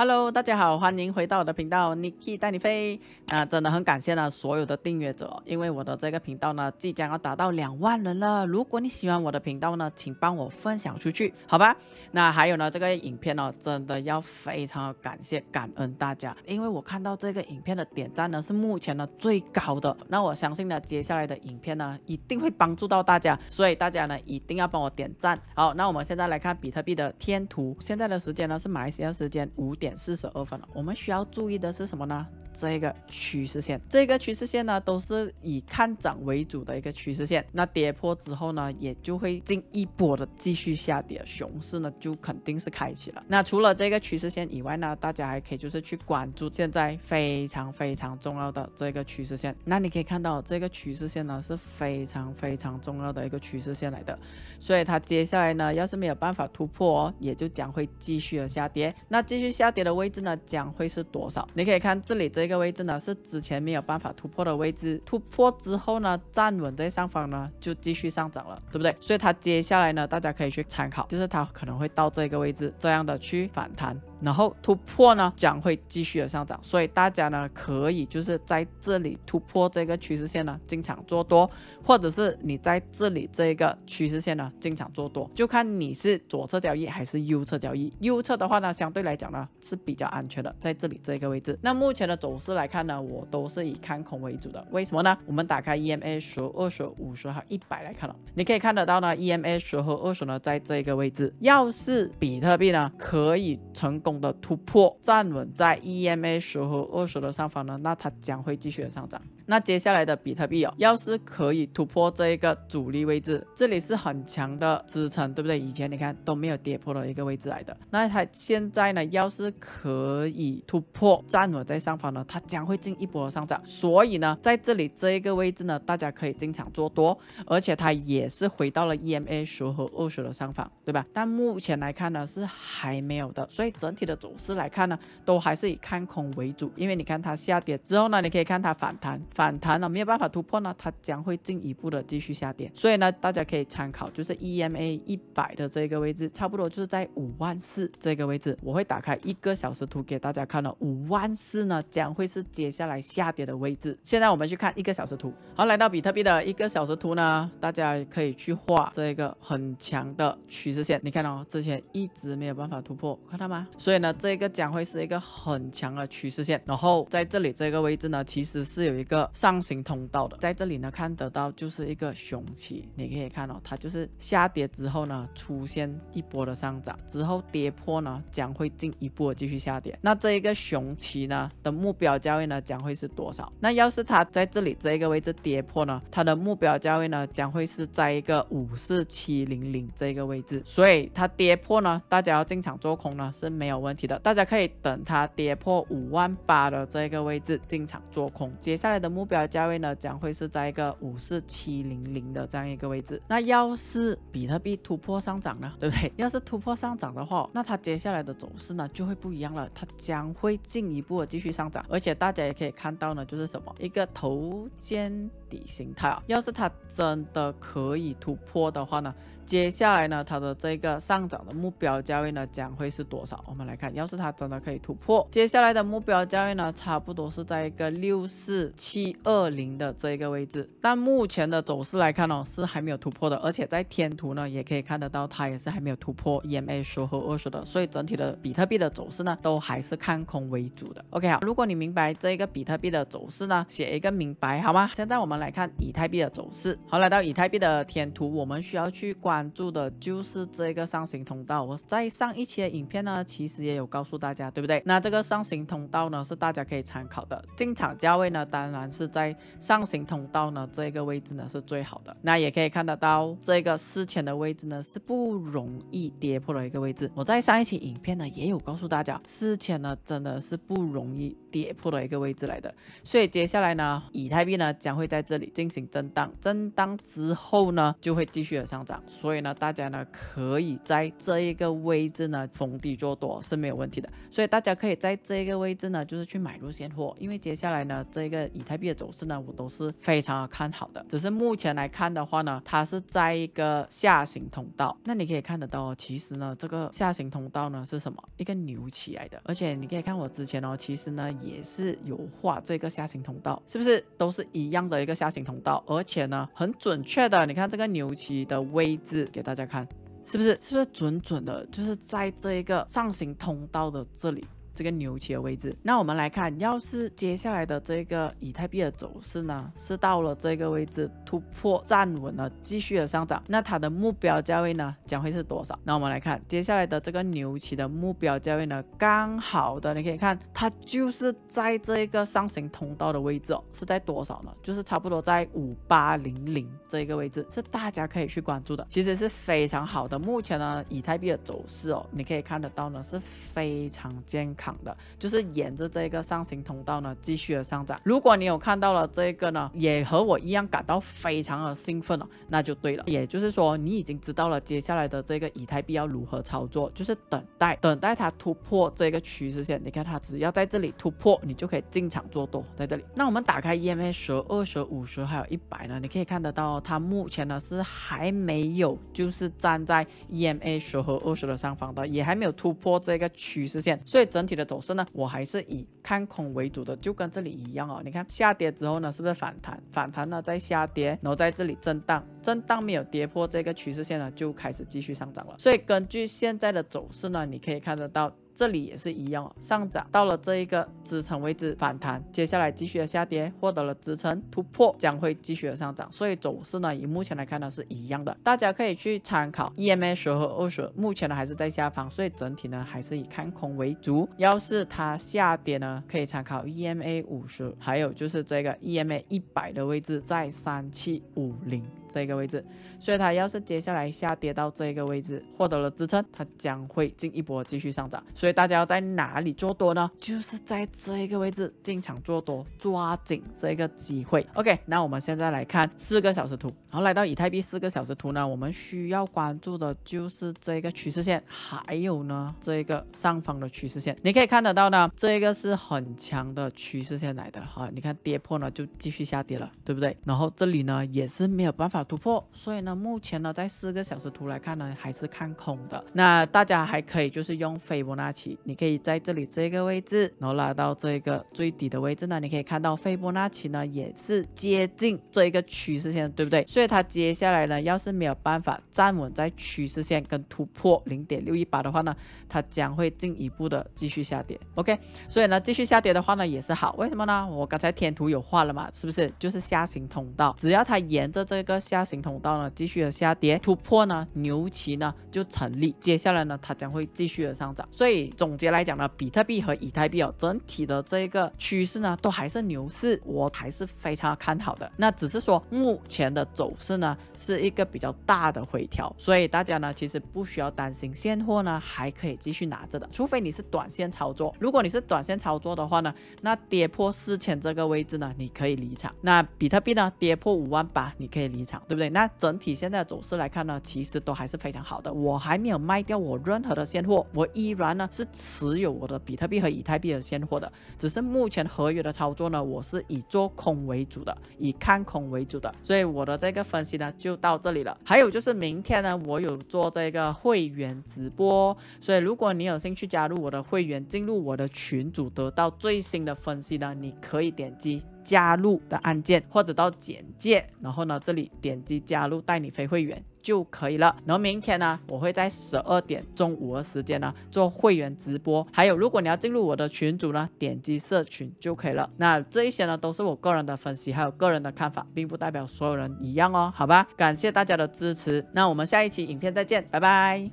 Hello，大家好，欢迎回到我的频道，Niki 带你飞。那真的很感谢呢所有的订阅者，因为我的这个频道呢即将要达到两万人了。如果你喜欢我的频道呢，请帮我分享出去，好吧？那还有呢，这个影片呢，真的要非常感谢感恩大家，因为我看到这个影片的点赞呢是目前呢最高的。那我相信呢，接下来的影片呢一定会帮助到大家，所以大家呢一定要帮我点赞。好，那我们现在来看比特币的天图。现在的时间呢是马来西亚时间五点。四十二分了，我们需要注意的是什么呢？这个趋势线，这个趋势线呢，都是以看涨为主的一个趋势线。那跌破之后呢，也就会进一波的继续下跌，熊市呢就肯定是开启了。那除了这个趋势线以外呢，大家还可以就是去关注现在非常非常重要的这个趋势线。那你可以看到这个趋势线呢，是非常非常重要的一个趋势线来的，所以它接下来呢，要是没有办法突破，哦，也就将会继续的下跌。那继续下跌的位置呢，将会是多少？你可以看这里。这个位置呢是之前没有办法突破的位置，突破之后呢站稳在上方呢就继续上涨了，对不对？所以它接下来呢大家可以去参考，就是它可能会到这个位置这样的去反弹，然后突破呢将会继续的上涨，所以大家呢可以就是在这里突破这个趋势线呢进场做多，或者是你在这里这个趋势线呢进场做多，就看你是左侧交易还是右侧交易，右侧的话呢相对来讲呢是比较安全的，在这里这个位置，那目前的左。走势来看呢，我都是以看空为主的。为什么呢？我们打开 EMA 十、二十、五十和一百来看了，你可以看得到呢。EMA 十和二十呢，在这个位置，要是比特币呢，可以成功的突破，站稳在 EMA 十和二十的上方呢，那它将会继续的上涨。那接下来的比特币哦，要是可以突破这一个阻力位置，这里是很强的支撑，对不对？以前你看都没有跌破的一个位置来的。那它现在呢，要是可以突破站稳在上方呢，它将会进一步波上涨。所以呢，在这里这一个位置呢，大家可以进场做多，而且它也是回到了 EMA 十和二十的上方，对吧？但目前来看呢，是还没有的。所以整体的走势来看呢，都还是以看空为主，因为你看它下跌之后呢，你可以看它反弹。反弹呢没有办法突破呢，它将会进一步的继续下跌，所以呢大家可以参考就是 EMA 一百的这个位置，差不多就是在五万四这个位置，我会打开一个小时图给大家看了，五万四呢将会是接下来下跌的位置。现在我们去看一个小时图，好，来到比特币的一个小时图呢，大家可以去画这一个很强的趋势线，你看哦，之前一直没有办法突破，看到吗？所以呢这个将会是一个很强的趋势线，然后在这里这个位置呢其实是有一个。上行通道的，在这里呢看得到就是一个熊旗，你可以看到它就是下跌之后呢出现一波的上涨，之后跌破呢将会进一步的继续下跌。那这一个熊旗呢的目标价位呢将会是多少？那要是它在这里这一个位置跌破呢，它的目标价位呢将会是在一个五四七零零这个位置，所以它跌破呢，大家要进场做空呢是没有问题的，大家可以等它跌破五万八的这个位置进场做空，接下来的。目标价位呢，将会是在一个五四七零零的这样一个位置。那要是比特币突破上涨呢，对不对？要是突破上涨的话，那它接下来的走势呢就会不一样了，它将会进一步的继续上涨。而且大家也可以看到呢，就是什么一个头肩底形态啊。要是它真的可以突破的话呢？接下来呢，它的这个上涨的目标价位呢，将会是多少？我们来看，要是它真的可以突破，接下来的目标价位呢，差不多是在一个六四七二零的这个位置。但目前的走势来看哦，是还没有突破的，而且在天图呢，也可以看得到，它也是还没有突破 EMA 十和二十的。所以整体的比特币的走势呢，都还是看空为主的。OK 啊，如果你明白这一个比特币的走势呢，写一个明白好吗？现在我们来看以太币的走势。好，来到以太币的天图，我们需要去关。关注的就是这个上行通道，我在上一期的影片呢，其实也有告诉大家，对不对？那这个上行通道呢，是大家可以参考的进场价位呢，当然是在上行通道呢这个位置呢是最好的。那也可以看得到，这个四千的位置呢是不容易跌破的一个位置。我在上一期影片呢也有告诉大家，四千呢真的是不容易跌破的一个位置来的。所以接下来呢，以太币呢将会在这里进行震荡，震荡之后呢就会继续的上涨。所以呢，大家呢可以在这一个位置呢逢低做多是没有问题的。所以大家可以在这个位置呢，就是去买入现货。因为接下来呢，这个以太币的走势呢，我都是非常看好的。只是目前来看的话呢，它是在一个下行通道。那你可以看得到，其实呢，这个下行通道呢是什么？一个牛起来的。而且你可以看我之前哦，其实呢也是有画这个下行通道，是不是都是一样的一个下行通道？而且呢很准确的，你看这个牛起的位置。给大家看，是不是？是不是准准的？就是在这一个上行通道的这里。这个牛旗的位置，那我们来看，要是接下来的这个以太币的走势呢，是到了这个位置突破站稳了，继续的上涨，那它的目标价位呢将会是多少？那我们来看接下来的这个牛旗的目标价位呢，刚好的你可以看，它就是在这个上行通道的位置哦，是在多少呢？就是差不多在五八零零这个位置，是大家可以去关注的，其实是非常好的。目前呢，以太币的走势哦，你可以看得到呢，是非常健康。的，就是沿着这个上行通道呢，继续的上涨。如果你有看到了这个呢，也和我一样感到非常的兴奋了，那就对了。也就是说，你已经知道了接下来的这个以太币要如何操作，就是等待，等待它突破这个趋势线。你看它只要在这里突破，你就可以进场做多在这里。那我们打开 EMA 十、二十、五十，还有一百呢，你可以看得到，它目前呢是还没有，就是站在 EMA 十和二十的上方的，也还没有突破这个趋势线，所以整体。的走势呢，我还是以看空为主的，就跟这里一样哦。你看下跌之后呢，是不是反弹？反弹呢再下跌，然后在这里震荡，震荡没有跌破这个趋势线呢，就开始继续上涨了。所以根据现在的走势呢，你可以看得到。这里也是一样，上涨到了这一个支撑位置反弹，接下来继续的下跌获得了支撑突破，将会继续的上涨。所以走势呢，以目前来看呢是一样的，大家可以去参考 EMA 和二十，目前呢还是在下方，所以整体呢还是以看空为主。要是它下跌呢，可以参考 EMA 五十，还有就是这个 EMA 一百的位置在三七五零这个位置，所以它要是接下来下跌到这个位置获得了支撑，它将会进一波继续上涨。所以所以大家要在哪里做多呢？就是在这个位置进场做多，抓紧这个机会。OK，那我们现在来看四个小时图，然后来到以太币四个小时图呢，我们需要关注的就是这个趋势线，还有呢这个上方的趋势线。你可以看得到呢，这个是很强的趋势线来的哈，你看跌破呢就继续下跌了，对不对？然后这里呢也是没有办法突破，所以呢目前呢在四个小时图来看呢还是看空的。那大家还可以就是用斐波那。你可以在这里这个位置，然后拉到这个最底的位置呢，你可以看到斐波那奇呢也是接近这一个趋势线，对不对？所以它接下来呢，要是没有办法站稳在趋势线跟突破零点六一八的话呢，它将会进一步的继续下跌。OK，所以呢，继续下跌的话呢也是好，为什么呢？我刚才天图有画了嘛，是不是？就是下行通道，只要它沿着这个下行通道呢继续的下跌，突破呢牛旗呢就成立，接下来呢它将会继续的上涨，所以。总结来讲呢，比特币和以太币哦，整体的这个趋势呢，都还是牛市，我还是非常看好的。那只是说目前的走势呢，是一个比较大的回调，所以大家呢，其实不需要担心，现货呢还可以继续拿着的，除非你是短线操作。如果你是短线操作的话呢，那跌破四千这个位置呢，你可以离场。那比特币呢，跌破五万八，你可以离场，对不对？那整体现在的走势来看呢，其实都还是非常好的，我还没有卖掉我任何的现货，我依然呢。是持有我的比特币和以太币的现货的，只是目前合约的操作呢，我是以做空为主的，以看空为主的，所以我的这个分析呢就到这里了。还有就是明天呢，我有做这个会员直播，所以如果你有兴趣加入我的会员，进入我的群组得到最新的分析呢，你可以点击。加入的按键，或者到简介，然后呢，这里点击加入带你飞会员就可以了。然后明天呢，我会在十二点中午的时间呢做会员直播。还有，如果你要进入我的群组呢，点击社群就可以了。那这一些呢，都是我个人的分析，还有个人的看法，并不代表所有人一样哦，好吧？感谢大家的支持，那我们下一期影片再见，拜拜。